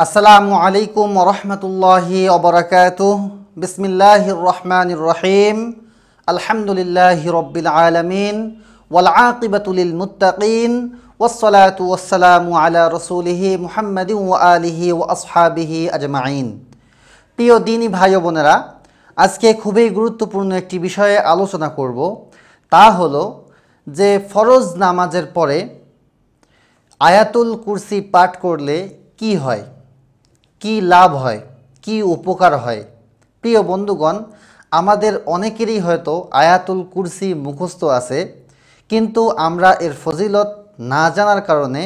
السلام عليكم ورحمة الله وبركاته بسم الله الرحمن الرحيم الحمد لله رب العالمين والعاقبة للمتقين والصلاة والسلام على رسوله محمد وآله وأصحابه أجمعين بيو ديني بھائيو بنرا আজকে খুবই গুরুত্বপূর্ণ একটি বিষয়ে আলোচনা করব তা হল যে ফরজ নামাজের পরে আয়াতুল কুরসি পাঠ করলে কি হয় কি লাভ হয় কি উপকার হয় প্রিয় বন্ধুগণ আমাদের অনেকেরই হয়তো আয়াতুল কুরসি মুখস্থ আছে কিন্তু আমরা এর ফজিলত না জানার কারণে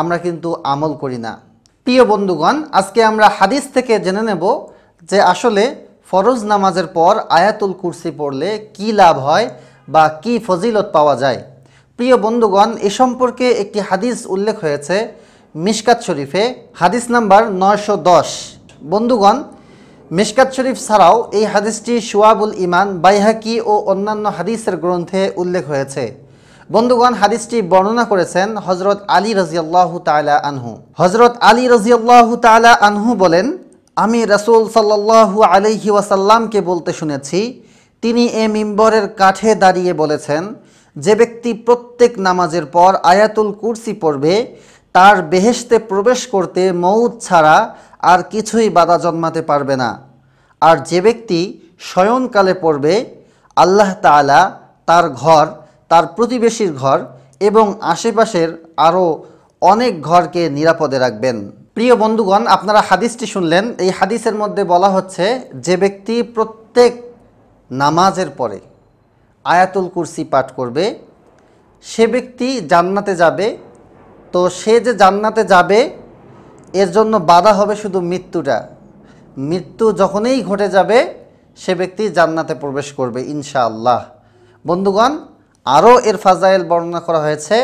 আমরা কিন্তু আমল করি না প্রিয় বন্ধুগণ আজকে আমরা হাদিস থেকে জেনে নেব যে আসলে ফরজ নামাজের পর আয়াতুল কুরসি পড়লে কি লাভ হয় বা কি ফজিলত পাওয়া যায় প্রিয় বন্ধুগণ এ সম্পর্কে একটি হাদিস উল্লেখ হয়েছে মিশকাত শরীফে হাদিস নাম্বার নয়শো দশ বন্ধুগণ মিশকাত শরীফ ছাড়াও এই হাদিসটি সুয়াবুল ইমান বাইহাকি ও অন্যান্য হাদিসের গ্রন্থে উল্লেখ হয়েছে বন্ধুগণ হাদিসটি বর্ণনা করেছেন হজরত আলী রাজিয়াল্লাহ তালা আনহু হজরত আলী রাজিয়াল্লাহ তালা আনহু বলেন আমি রাসুল সাল্লাহু আলহি ওয়াসাল্লামকে বলতে শুনেছি তিনি এ মিম্বরের কাঠে দাঁড়িয়ে বলেছেন যে ব্যক্তি প্রত্যেক নামাজের পর আয়াতুল কুরসি পড়বে তার বেহেশতে প্রবেশ করতে মৌত ছাড়া আর কিছুই বাধা জন্মাতে পারবে না আর যে ব্যক্তি শয়নকালে পড়বে আল্লাহ তালা তার ঘর তার প্রতিবেশীর ঘর এবং আশেপাশের আরও অনেক ঘরকে নিরাপদে রাখবেন প্রিয় বন্ধুগণ আপনারা হাদিসটি শুনলেন এই হাদিসের মধ্যে বলা হচ্ছে যে ব্যক্তি প্রত্যেক নামাজের পরে আয়াতুল কুরসি পাঠ করবে সে ব্যক্তি জান্নাতে যাবে তো সে যে জান্নাতে যাবে এর জন্য বাধা হবে শুধু মৃত্যুটা মৃত্যু যখনই ঘটে যাবে সে ব্যক্তি জান্নাতে প্রবেশ করবে ইনশাআল্লাহ বন্ধুগণ আরও এর ফাজাইল বর্ণনা করা হয়েছে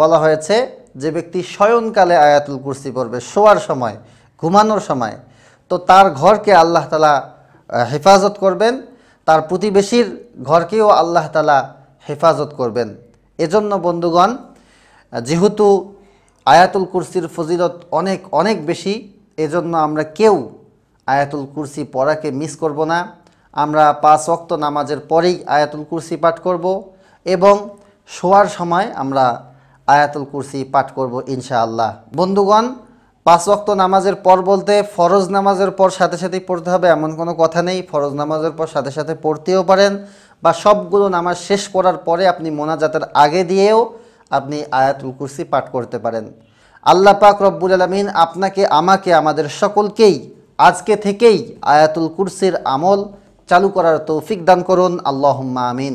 বলা হয়েছে যে ব্যক্তি শয়নকালে আয়াতুল কুরসি পড়বে শোয়ার সময় ঘুমানোর সময় তো তার ঘরকে আল্লাহ তালা হেফাজত করবেন তার প্রতিবেশীর ঘরকেও আল্লাহ তালা হেফাজত করবেন এজন্য বন্ধুগণ যেহেতু আয়াতুল কুরসির ফজিলত অনেক অনেক বেশি এজন্য আমরা কেউ আয়াতুল কুরসি পড়াকে মিস করব না আমরা পাঁচ অক্ত নামাজের পরেই আয়াতুল কুরসি পাঠ করব এবং শোয়ার সময় আমরা আয়াতুল কুরসি পাঠ করব ইনশাআল্লাহ বন্ধুগণ পাঁচ ওয়াক্ত নামাজের পর বলতে ফরজ নামাজের পর সাথে সাথেই পড়তে হবে এমন কোনো কথা নেই ফরজ নামাজের পর সাথে সাথে পড়তেও পারেন বা সবগুলো নামাজ শেষ করার পরে আপনি মোনাজাতের আগে দিয়েও আপনি আয়াতুল কুরসি পাঠ করতে পারেন আল্লাহ পাক রব্বুল আলমিন আপনাকে আমাকে আমাদের সকলকেই আজকে থেকেই আয়াতুল কুরসির আমল চালু করার তৌফিক দান করুন আল্লাহ আমিন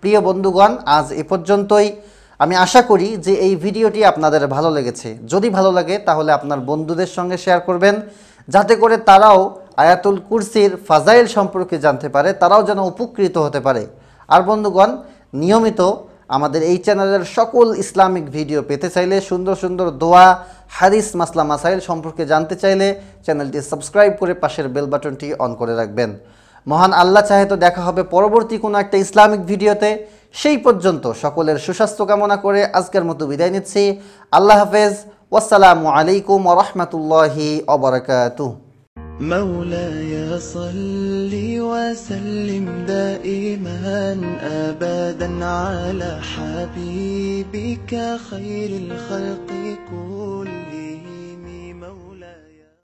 প্রিয় বন্ধুগণ আজ এ পর্যন্তই আমি আশা করি যে এই ভিডিওটি আপনাদের ভালো লেগেছে যদি ভালো লাগে তাহলে আপনার বন্ধুদের সঙ্গে শেয়ার করবেন যাতে করে তারাও আয়াতুল কুরসির ফাজাইল সম্পর্কে জানতে পারে তারাও যেন উপকৃত হতে পারে আর বন্ধুগণ নিয়মিত আমাদের এই চ্যানেলের সকল ইসলামিক ভিডিও পেতে চাইলে সুন্দর সুন্দর দোয়া হারিস মাসলা মাসাইল সম্পর্কে জানতে চাইলে চ্যানেলটি সাবস্ক্রাইব করে পাশের বেল বাটনটি অন করে রাখবেন মহান আল্লাহ চাহে তো দেখা হবে পরবর্তী কোনো একটা ইসলামিক ভিডিওতে সেই পর্যন্ত সকলের সুস্বাস্থ্য কামনা করে আজকের মতো বিদায় নিচ্ছি আল্লাহ হাফেজ ওয়াসালামু আলাইকুম ওরহমতুল্লাহি অবরাকাতু مولاي صل وسلم دائما ابدا على حبيبك خير الخلق كلهم